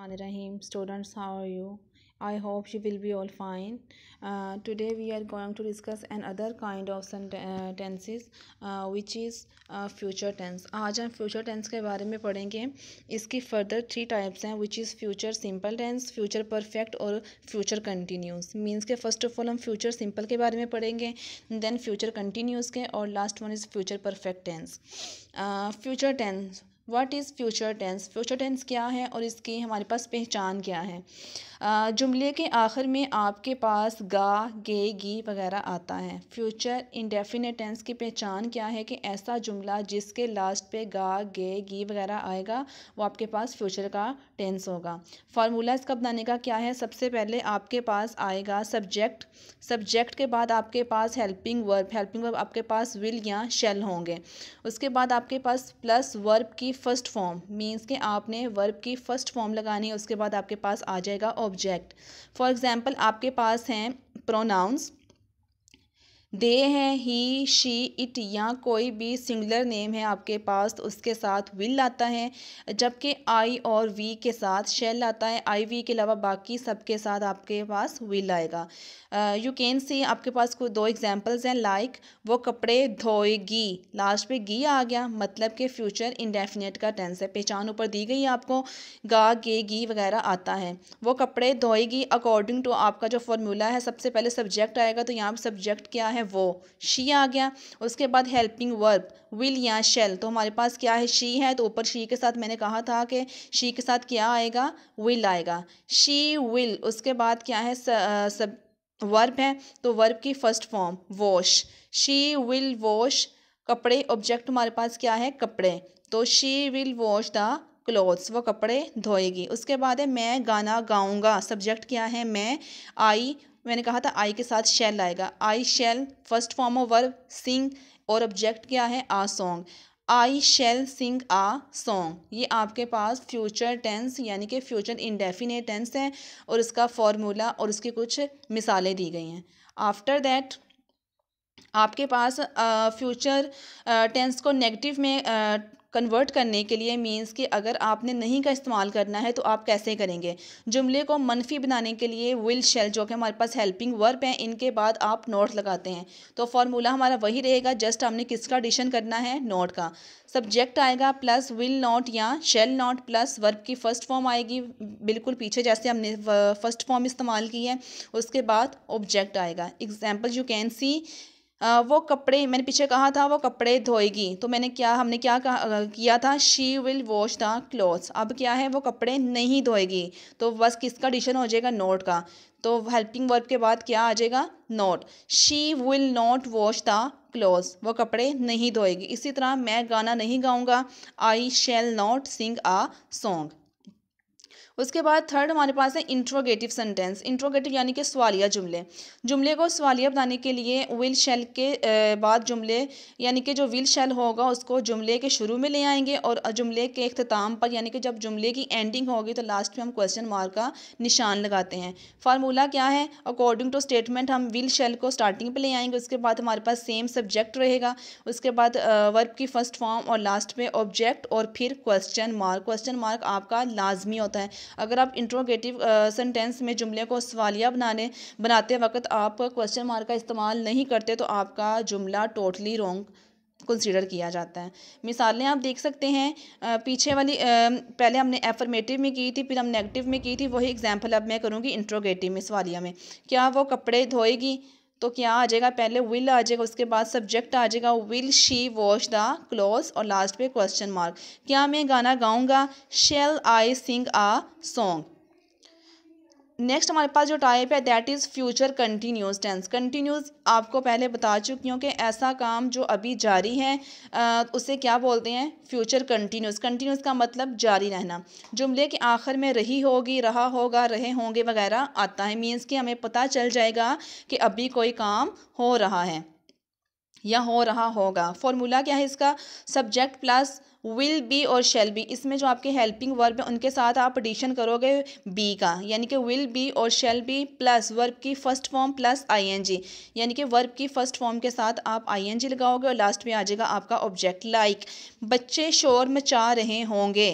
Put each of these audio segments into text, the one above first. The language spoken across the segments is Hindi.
Bismillahirrahmanirrahim. Students, how are you? I hope you will be all fine. Uh, today we are going to discuss another kind of sentences uh, which is uh, future tense. आज हम future tense के बारे में पढ़ेंगे इसकी further three types हैं which is future simple tense, future perfect और future continuous. Means के first of all हम future simple के बारे में पढ़ेंगे then future continuous के और last one is future perfect tense. Uh, future tense what is future tense future tense क्या है और इसकी हमारे पास पहचान क्या है जुमले के आखिर में आपके पास गा गे गी वगैरह आता है फ्यूचर इंडेफिनेट टेंस की पहचान क्या है कि ऐसा जुमला जिसके लास्ट पे गा गे गी वगैरह आएगा वो आपके पास फ्यूचर का टेंस होगा फार्मूला इसका बनाने का क्या है सबसे पहले आपके पास आएगा सब्जेक्ट सब्जेक्ट के बाद आपके पास हेल्पिंग वर्ब हेल्पिंग वर्ब आपके पास विल या शेल होंगे उसके बाद आपके पास प्लस वर्ब की फ़र्स्ट फॉर्म मीन्स के आपने वर्ब की फ़र्स्ट फॉर्म लगानी है उसके बाद आपके पास आ जाएगा ऑब्जेक्ट फॉर एग्ज़ाम्पल आपके पास हैं प्रोनाउंस दे हैं ही शी इट या कोई भी सिंगुलर नेम है आपके पास तो उसके साथ विल आता है जबकि आई और वी के साथ शेल आता है आई वी के अलावा बाकी सब के साथ आपके पास विल आएगा यू कैन सी आपके पास कोई दो एग्जांपल्स हैं लाइक वो कपड़े धोएगी लास्ट पे गी आ गया मतलब कि फ्यूचर इंडेफिनेट का टेंस है पहचान ऊपर दी गई आपको गा गे गी वगैरह आता है वो कपड़े धोएगी अकॉर्डिंग टू आपका जो फॉर्मूला है सबसे पहले सब्जेक्ट आएगा तो यहाँ पर सब्जेक्ट क्या है है वो शी आ गया उसके बाद हेल्पिंग वर्ब विल या शेल तो हमारे पास क्या है शी है तो ऊपर शी के साथ मैंने कहा था कि शी के साथ क्या आएगा विल आएगा शी विल उसके बाद क्या है सब वर्ब है तो वर्ब की first form wash she will wash कपड़े ऑब्जेक्ट हमारे पास क्या है कपड़े तो she will wash the clothes वो कपड़े धोएगी उसके बाद है मैं गाना गाऊंगा सब्जेक्ट क्या है मैं आई मैंने कहा था आई के साथ शेल आएगा I shall first form of verb sing और ऑब्जेक्ट क्या है a song I shall sing a song ये आपके पास फ्यूचर टेंस यानी कि फ्यूचर इनडेफिनेट टेंस है और इसका फॉर्मूला और उसकी कुछ मिसालें दी गई हैं आफ्टर दैट आपके पास फ्यूचर टेंस को नेगेटिव में कन्वर्ट करने के लिए मीन्स कि अगर आपने नहीं का इस्तेमाल करना है तो आप कैसे करेंगे जुमले को मनफी बनाने के लिए विल शेल जो कि हमारे पास हेल्पिंग वर्ब है इनके बाद आप नोट लगाते हैं तो फार्मूला हमारा वही रहेगा जस्ट हमने किसका एडिशन करना है नोट का सब्जेक्ट आएगा प्लस विल नॉट या शेल नॉट प्लस वर्ब की फ़र्स्ट फॉर्म आएगी बिल्कुल पीछे जैसे हमने फ़र्स्ट फॉर्म इस्तेमाल की है उसके बाद ऑब्जेक्ट आएगा एग्जाम्पल यू कैन सी वो कपड़े मैंने पीछे कहा था वो कपड़े धोएगी तो मैंने क्या हमने क्या कहा किया था she will wash the clothes अब क्या है वो कपड़े नहीं धोएगी तो बस किसका डिशन हो जाएगा नोट का तो हेल्पिंग वर्ब के बाद क्या आ जाएगा not she will not wash the clothes वो कपड़े नहीं धोएगी इसी तरह मैं गाना नहीं गाऊँगा I shall not sing a song उसके बाद थर्ड हमारे पास है इंट्रोगेटिव सेंटेंस इंट्रोगेटिव यानी कि सवालिया जुमले जुमले को सवालिया बनाने के लिए विल शेल के बाद जुमले यानी कि जो विल शेल होगा उसको जुमले के शुरू में ले आएंगे और जुमले के अख्ताम पर यानी कि जब जुमले की एंडिंग होगी तो लास्ट में हम क्वेश्चन मार्क का निशान लगाते हैं फार्मूला क्या है अकॉर्डिंग टू स्टेटमेंट हम विल शेल को स्टार्टिंग पर ले आएंगे उसके बाद हमारे पास सेम सब्जेक्ट रहेगा उसके बाद वर्क की फर्स्ट फॉर्म और लास्ट में ऑब्जेक्ट और फिर क्वेश्चन मार्क क्वेश्चन मार्क आपका लाजमी होता है अगर आप इंट्रोगेटिव सेंटेंस में जुमले को सवालिया बनाने बनाते वक्त आप क्वेश्चन मार्क का इस्तेमाल नहीं करते तो आपका जुमला टोटली रॉन्ग कंसिडर किया जाता है मिसालें आप देख सकते हैं पीछे वाली पहले हमने एफर्मेटिव में की थी फिर हम नेगेटिव में की थी वही एग्जांपल अब मैं करूँगी इंट्रोगेटिव में सवालिया में क्या वो कपड़े धोएगी तो क्या आ जाएगा पहले विल आ जाएगा उसके बाद सब्जेक्ट आ जाएगा will she wash the clothes और लास्ट पे क्वेश्चन मार्क क्या मैं गाना गाऊंगा shall I sing a song next हमारे पास जो टाइप है that is future continuous tense continuous आपको पहले बता चुकी हूँ कि ऐसा काम जो अभी जारी है आ, उसे क्या बोलते हैं फ्यूचर कंटिन्यूस कंटिन्यूस का मतलब जारी रहना जुमले के आखिर में रही होगी रहा होगा रहे होंगे वगैरह आता है मीन्स कि हमें पता चल जाएगा कि अभी कोई काम हो रहा है या हो रहा होगा फॉर्मूला क्या है इसका सब्जेक्ट प्लस विल बी और शेल बी इसमें जो आपके हेल्पिंग वर्ब है उनके साथ आप एडिशन करोगे बी का यानी कि विल बी और शेल बी प्लस वर्ब की फर्स्ट फॉर्म प्लस आईएनजी यानी कि वर्ब की फर्स्ट फॉर्म के साथ आप आईएनजी लगाओगे और लास्ट में आ जाएगा आपका ऑब्जेक्ट लाइक बच्चे शोर मचा रहे होंगे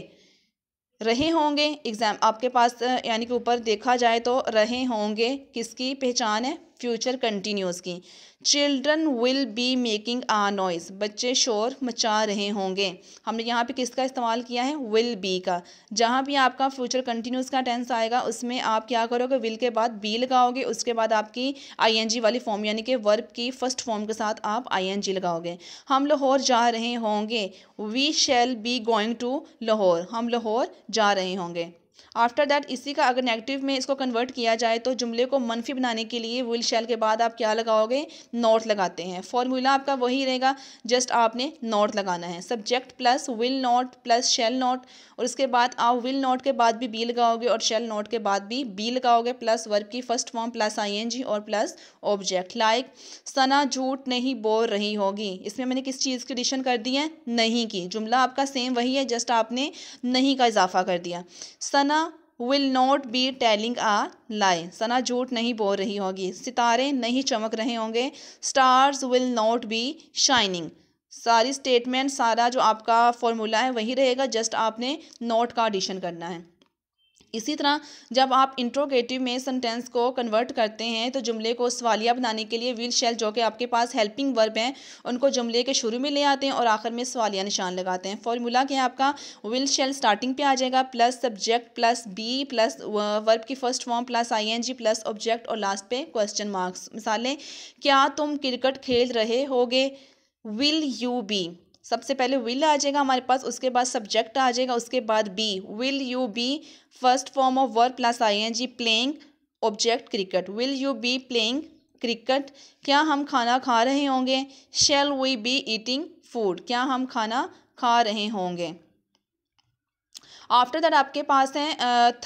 रहे होंगे एग्ज़ाम आपके पास यानी कि ऊपर देखा जाए तो रहे होंगे किसकी पहचान है फ्यूचर कंटिन्यूस की children will be making a noise बच्चे शोर मचा रहे होंगे हमने यहाँ पे किसका इस्तेमाल किया है विल बी का जहाँ भी आपका फ्यूचर कंटिन्यूस का टेंस आएगा उसमें आप क्या करोगे विल के बाद बी लगाओगे उसके बाद आपकी आईएनजी वाली फॉर्म यानी कि वर्ब की फर्स्ट फॉर्म के साथ आप आईएनजी लगाओगे हम लाहौर जा रहे होंगे we shall be going to Lahore हम लाहौर जा रहे होंगे आफ्टर दैट इसी का अगर नेगेटिव में इसको कन्वर्ट किया जाए तो जुमले को मनफी बनाने के लिए विल शैल के बाद आप क्या लगाओगे नॉट लगाते हैं फॉर्मूला आपका वही रहेगा जस्ट आपने नॉट लगाना है subject plus will not plus shall not और इसके बाद आप विल नॉट के बाद भी बी लगाओगे और शेल नॉट के बाद भी बी लगाओगे प्लस वर्ब की फर्स्ट फॉर्म प्लस आईएनजी और प्लस ऑब्जेक्ट लाइक सना झूठ नहीं बोल रही होगी इसमें मैंने किस चीज़ की एडिशन कर दी है नहीं की जुमला आपका सेम वही है जस्ट आपने नहीं का इजाफा कर दिया Sana Sana will not be telling a lie Sana झूठ नहीं बोल रही होगी सितारे नहीं चमक रहे होंगे stars will not be shining सारी स्टेटमेंट सारा जो आपका फॉर्मूला है वही रहेगा जस्ट आपने नोट का एडिशन करना है इसी तरह जब आप इंट्रोगेटिव में सेंटेंस को कन्वर्ट करते हैं तो जुमले को सवालिया बनाने के लिए व्हील शेल जो कि आपके पास हेल्पिंग वर्ब हैं उनको जुमले के शुरू में ले आते हैं और आखिर में सवालिया निशान लगाते हैं फॉर्मूला क्या है आपका व्हील शेल स्टार्टिंग पे आ जाएगा plus subject plus be plus verb की first form plus I plus object और लास्ट पे क्वेश्चन मार्क्स मिसालें क्या तुम क्रिकेट खेल रहे होगे विल यू बी सबसे पहले विल आ जाएगा हमारे पास उसके बाद सब्जेक्ट आ जाएगा उसके बाद be will you be first form of verb plus I N G playing object cricket will you be playing cricket क्या हम खाना खा रहे होंगे shall we be eating food क्या हम खाना खा रहे होंगे आफ्टर दैट आपके पास है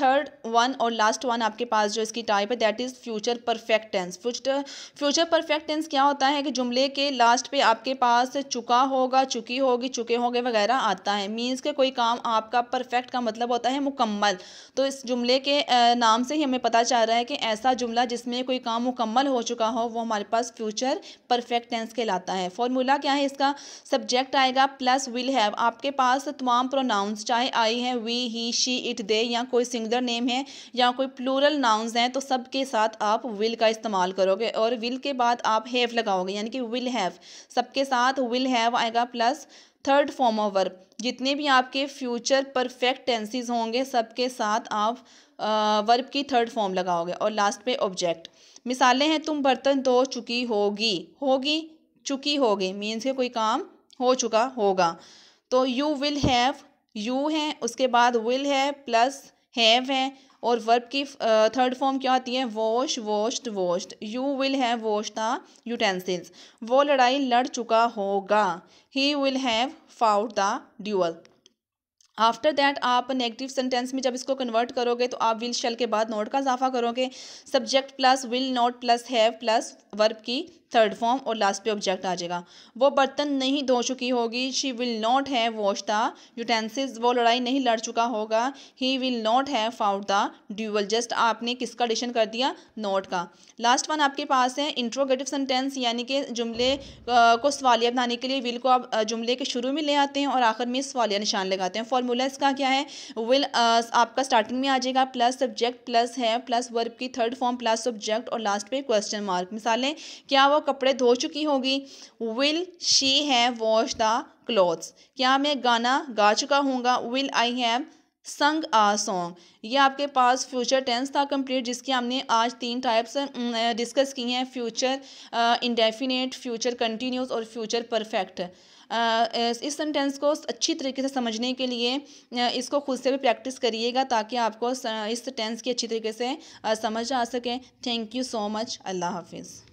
थर्ड वन और लास्ट वन आपके पास जो इसकी टाइप है that is future perfect tense future future perfect tense क्या होता है कि जुमले के लास्ट पे आपके पास चुका होगा चुकी होगी चुके होंगे वगैरह आता है मीन्स के कोई काम आपका परफेक्ट का मतलब होता है मुकम्मल तो इस जुमले के नाम से ही हमें पता चल रहा है कि ऐसा जुमला जिसमें कोई काम मुकम्मल हो चुका हो वो हमारे पास फ्यूचर परफेक्ट टेंस कहलाता है फॉर्मूला क्या है इसका सब्जेक्ट आएगा प्लस विल हैव आपके पास तमाम प्रोनाउंस चाहे आई हैं we he she it they या कोई सिंगुलर नेम है या कोई प्लूरल नाउन्स हैं तो सब के साथ आप विल का इस्तेमाल करोगे और विल के बाद आप हैव लगाओगे यानी कि विल हैव सबके साथ विल हैव आएगा plus third form of verb जितने भी आपके फ्यूचर परफेक्ट टेंसेज होंगे सबके साथ आप वर्ब की थर्ड फॉर्म लगाओगे और लास्ट पे ऑब्जेक्ट मिसालें हैं तुम बर्तन धो चुकी होगी होगी चुकी होगी मीन्स के कोई काम हो चुका होगा तो यू विल हैव यू है उसके बाद विल है प्लस हैव है और वर्ब की थर्ड फॉर्म क्या होती है wash washed washed you will have wash the utensils वो लड़ाई लड़ चुका होगा he will have fought the duel after that आप नेगेटिव सेंटेंस में जब इसको कन्वर्ट करोगे तो आप विल शल के बाद नोट का इजाफा करोगे subject plus will not plus have plus verb की थर्ड फॉर्म और लास्ट पे ऑब्जेक्ट आ जाएगा वो बर्तन नहीं धो चुकी होगी she will not have wash the utensils वो लड़ाई नहीं लड़ चुका होगा he will not have fought the duel just आपने किसका डिशन कर दिया नॉट का लास्ट वन आपके पास है इंट्रोगेटिव सेंटेंस यानी कि जुमले को सवालिया बनाने के लिए विल को आप जुमले के शुरू में ले आते हैं और आखिर में सवालिया निशान लगाते हैं फॉर्मूला इसका क्या है विल आपका स्टार्टिंग में आ जाएगा plus subject plus have plus verb की थर्ड फॉर्म प्लस सब्जेक्ट और लास्ट पे क्वेश्चन मार्क मिसालें क्या वो वो कपड़े धो चुकी होगी will she have wash the clothes क्या मैं गाना गा चुका हूँगा विल आई हैव संग आ सॉन्ग ये आपके पास फ्यूचर टेंस था कंप्लीट जिसकी हमने आज तीन टाइप्स डिस्कस की हैं फ्यूचर इंडेफिनेट फ्यूचर कंटिन्यूस और फ्यूचर परफेक्ट इस सेंटेंस को अच्छी तरीके से समझने के लिए इसको खुद से भी प्रैक्टिस करिएगा ताकि आपको इस टेंस की अच्छी तरीके से समझ आ सके थैंक यू सो मच अल्लाह हाफिज़